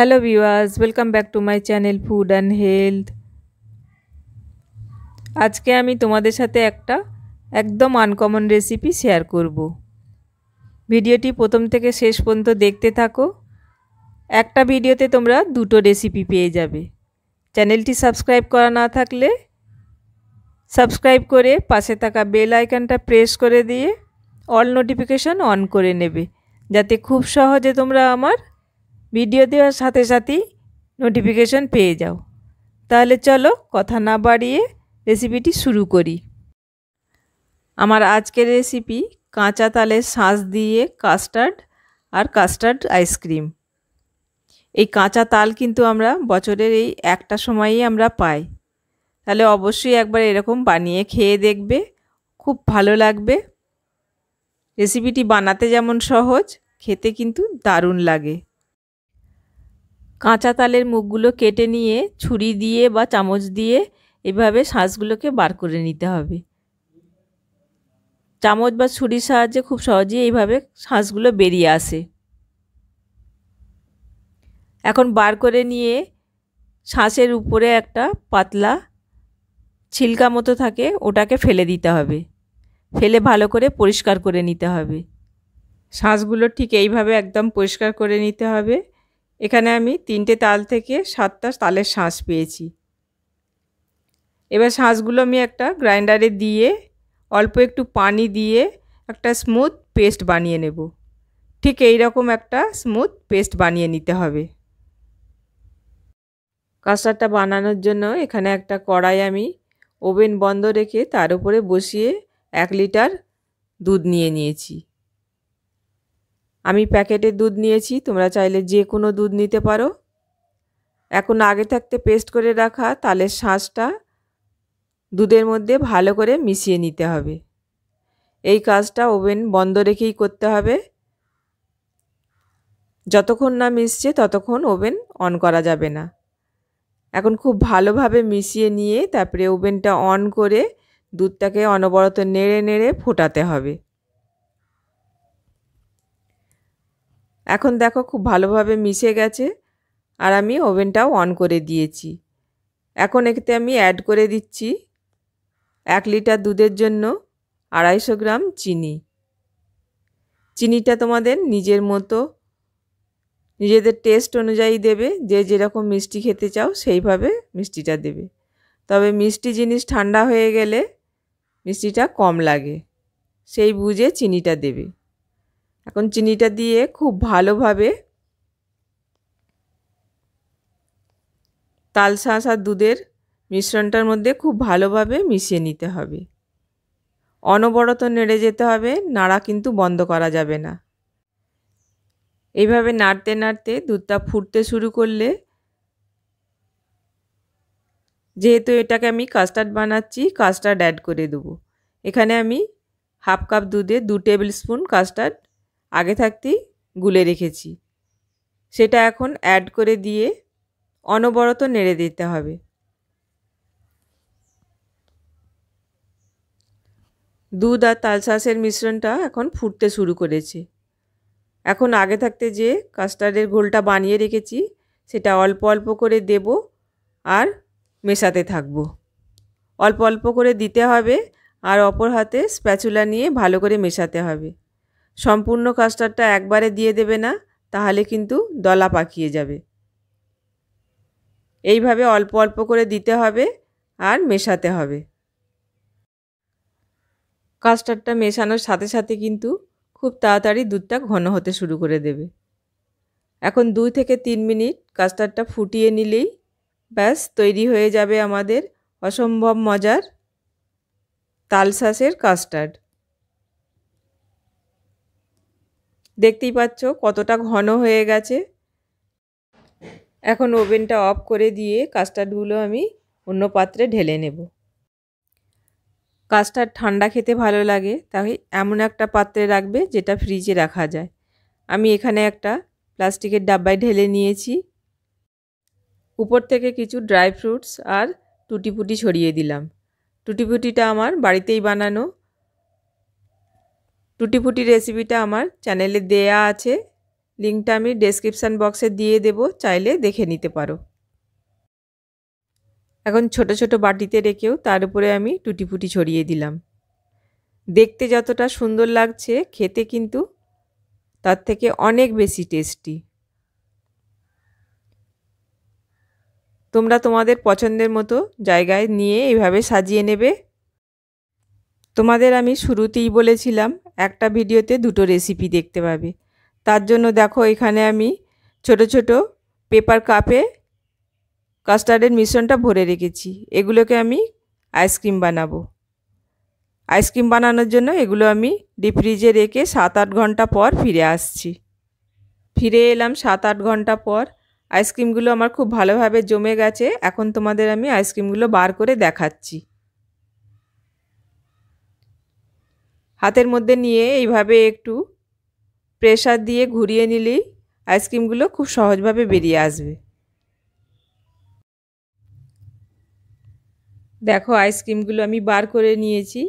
hello viewers welcome back to my channel food and health আজকে আমি তোমাদের সাথে একটা একদম আনকমন রেসিপি শেয়ার করব ভিডিওটি প্রথম থেকে শেষ পর্যন্ত দেখতে থাকো একটা ভিডিওতে তোমরা দুটো রেসিপি পেয়ে যাবে চ্যানেলটি সাবস্ক্রাইব করা না থাকলে সাবস্ক্রাইব করে পাশে থাকা বেল আইকনটা প্রেস করে দিয়ে অল নোটিফিকেশান অন করে নেবে যাতে খুব সহজে তোমরা আমার ভিডিও দেওয়ার সাথে সাথেই নোটিফিকেশন পেয়ে যাও তাহলে চলো কথা না বাড়িয়ে রেসিপিটি শুরু করি আমার আজকের রেসিপি কাঁচা তালের শাঁস দিয়ে কাস্টার্ড আর কাস্টার্ড আইসক্রিম এই কাঁচা তাল কিন্তু আমরা বছরের এই একটা সময়ই আমরা পাই তাহলে অবশ্যই একবার এরকম বানিয়ে খেয়ে দেখবে খুব ভালো লাগবে রেসিপিটি বানাতে যেমন সহজ খেতে কিন্তু দারুণ লাগে কাঁচা তালের মুখগুলো কেটে নিয়ে ছুরি দিয়ে বা চামচ দিয়ে এভাবে শাঁসগুলোকে বার করে নিতে হবে চামচ বা ছুরির সাহায্যে খুব সহজেই এইভাবে শাঁসগুলো বেরিয়ে আসে এখন বার করে নিয়ে শাঁসের উপরে একটা পাতলা ছিলকা মতো থাকে ওটাকে ফেলে দিতে হবে ফেলে ভালো করে পরিষ্কার করে নিতে হবে শাঁসগুলো ঠিক এইভাবে একদম পরিষ্কার করে নিতে হবে এখানে আমি তিনটে তাল থেকে সাতটা তালের শাঁস পেয়েছি এবার শাঁসগুলো আমি একটা গ্রাইন্ডারে দিয়ে অল্প একটু পানি দিয়ে একটা স্মুথ পেস্ট বানিয়ে নেব ঠিক এই রকম একটা স্মুথ পেস্ট বানিয়ে নিতে হবে কাস্টারটা বানানোর জন্য এখানে একটা কড়াই আমি ওভেন বন্ধ রেখে তার উপরে বসিয়ে এক লিটার দুধ নিয়ে নিয়েছি আমি প্যাকেটের দুধ নিয়েছি তোমরা চাইলে যে কোনো দুধ নিতে পারো এখন আগে থাকতে পেস্ট করে রাখা তালের শাঁসটা দুধের মধ্যে ভালো করে মিশিয়ে নিতে হবে এই কাজটা ওভেন বন্ধ রেখেই করতে হবে যতক্ষণ না মিশছে ততক্ষণ ওভেন অন করা যাবে না এখন খুব ভালোভাবে মিশিয়ে নিয়ে তারপরে ওভেনটা অন করে দুধটাকে অনবরত নেড়ে নেড়ে ফোটাতে হবে এখন দেখো খুব ভালোভাবে মিশে গেছে আর আমি ওভেনটাও অন করে দিয়েছি এখন এতে আমি অ্যাড করে দিচ্ছি এক লিটার দুধের জন্য আড়াইশো গ্রাম চিনি চিনিটা তোমাদের নিজের মতো নিজেদের টেস্ট অনুযায়ী দেবে যে যেরকম মিষ্টি খেতে চাও সেইভাবে মিষ্টিটা দেবে তবে মিষ্টি জিনিস ঠান্ডা হয়ে গেলে মিষ্টিটা কম লাগে সেই বুঝে চিনিটা দেবে এখন চিনিটা দিয়ে খুব ভালোভাবে তালসা আর দুধের মিশ্রণটার মধ্যে খুব ভালোভাবে মিশিয়ে নিতে হবে অনবরত নেড়ে যেতে হবে নাড়া কিন্তু বন্ধ করা যাবে না এইভাবে নাড়তে নাড়তে দুধটা ফুটতে শুরু করলে যেহেতু এটাকে আমি কাস্টার্ড বানাচ্ছি কাস্টার্ড অ্যাড করে দেবো এখানে আমি হাফ কাপ দুধে দু টেবিল স্পুন কাস্টার্ড আগে থাকতেই গুলে রেখেছি সেটা এখন অ্যাড করে দিয়ে অনবরত নেড়ে দিতে হবে দুধ আর তালশাঁসের মিশ্রণটা এখন ফুটতে শুরু করেছে এখন আগে থাকতে যে কাস্টার্ডের ঘোলটা বানিয়ে রেখেছি সেটা অল্প অল্প করে দেব আর মেশাতে থাকব অল্প অল্প করে দিতে হবে আর অপর হাতে স্প্যাচুলা নিয়ে ভালো করে মেশাতে হবে সম্পূর্ণ কাস্টারটা একবারে দিয়ে দেবে না তাহলে কিন্তু দলা পাকিয়ে যাবে এইভাবে অল্প অল্প করে দিতে হবে আর মেশাতে হবে কাস্টারটা মেশানোর সাথে সাথে কিন্তু খুব তাড়াতাড়ি দুধটা ঘন হতে শুরু করে দেবে এখন দুই থেকে তিন মিনিট কাস্টারটা ফুটিয়ে নিলেই ব্যাস তৈরি হয়ে যাবে আমাদের অসম্ভব মজার তালসাসের কাস্টার্ড দেখতেই পাচ্ছ কতটা ঘন হয়ে গেছে এখন ওভেনটা অফ করে দিয়ে কাস্টার্ডগুলো আমি অন্য পাত্রে ঢেলে নেব কাস্টার্ড ঠান্ডা খেতে ভালো লাগে তাই এমন একটা পাত্রে রাখবে যেটা ফ্রিজে রাখা যায় আমি এখানে একটা প্লাস্টিকের ডাব্বায় ঢেলে নিয়েছি উপর থেকে কিছু ড্রাই ফ্রুটস আর টুটিপুটি ছড়িয়ে দিলাম টুটিপুটিটা আমার বাড়িতেই বানানো টুটিফুটি রেসিপিটা আমার চ্যানেলে দেয়া আছে লিঙ্কটা আমি ডেসক্রিপশান বক্সে দিয়ে দেব চাইলে দেখে নিতে পারো এখন ছোট ছোট বাটিতে রেখেও তার উপরে আমি টুটিফুটি ছড়িয়ে দিলাম দেখতে যতটা সুন্দর লাগছে খেতে কিন্তু তার থেকে অনেক বেশি টেস্টি তোমরা তোমাদের পছন্দের মতো জায়গায় নিয়ে এভাবে সাজিয়ে নেবে তোমাদের আমি শুরুতেই বলেছিলাম একটা ভিডিওতে দুটো রেসিপি দেখতে পাবে তার জন্য দেখো এখানে আমি ছোট ছোট পেপার কাপে কাস্টার্ডের মিশ্রণটা ভরে রেখেছি এগুলোকে আমি আইসক্রিম বানাবো আইসক্রিম বানানোর জন্য এগুলো আমি ডিপ ফ্রিজে রেখে সাত আট ঘন্টা পর ফিরে আসছি ফিরে এলাম সাত আট ঘন্টা পর আইসক্রিমগুলো আমার খুব ভালোভাবে জমে গেছে এখন তোমাদের আমি আইসক্রিমগুলো বার করে দেখাচ্ছি হাতের মধ্যে নিয়ে এইভাবে একটু প্রেশার দিয়ে ঘুরিয়ে নিলেই আইসক্রিমগুলো খুব সহজভাবে বেরিয়ে আসবে দেখো আইসক্রিমগুলো আমি বার করে নিয়েছি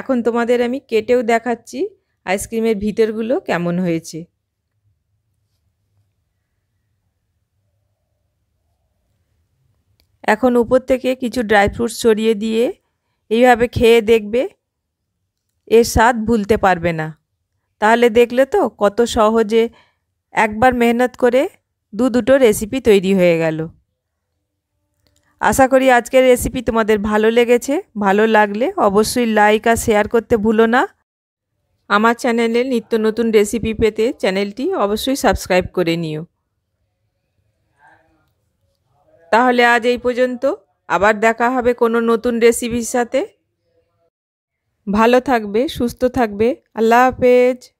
এখন তোমাদের আমি কেটেও দেখাচ্ছি আইসক্রিমের ভিতরগুলো কেমন হয়েছে এখন উপর থেকে কিছু ড্রাই ফ্রুটস ছড়িয়ে দিয়ে এইভাবে খেয়ে দেখবে এর স্বাদ ভুলতে পারবে না তাহলে দেখলে তো কত সহজে একবার মেহনত করে দু দুটো রেসিপি তৈরি হয়ে গেল আশা করি আজকের রেসিপি তোমাদের ভালো লেগেছে ভালো লাগলে অবশ্যই লাইক আর শেয়ার করতে ভুলো না আমার চ্যানেলে নিত্য নতুন রেসিপি পেতে চ্যানেলটি অবশ্যই সাবস্ক্রাইব করে নিও তাহলে আজ এই পর্যন্ত আবার দেখা হবে কোনো নতুন রেসিপির সাথে ভালো থাকবে সুস্থ থাকবে আল্লাহ হাফেজ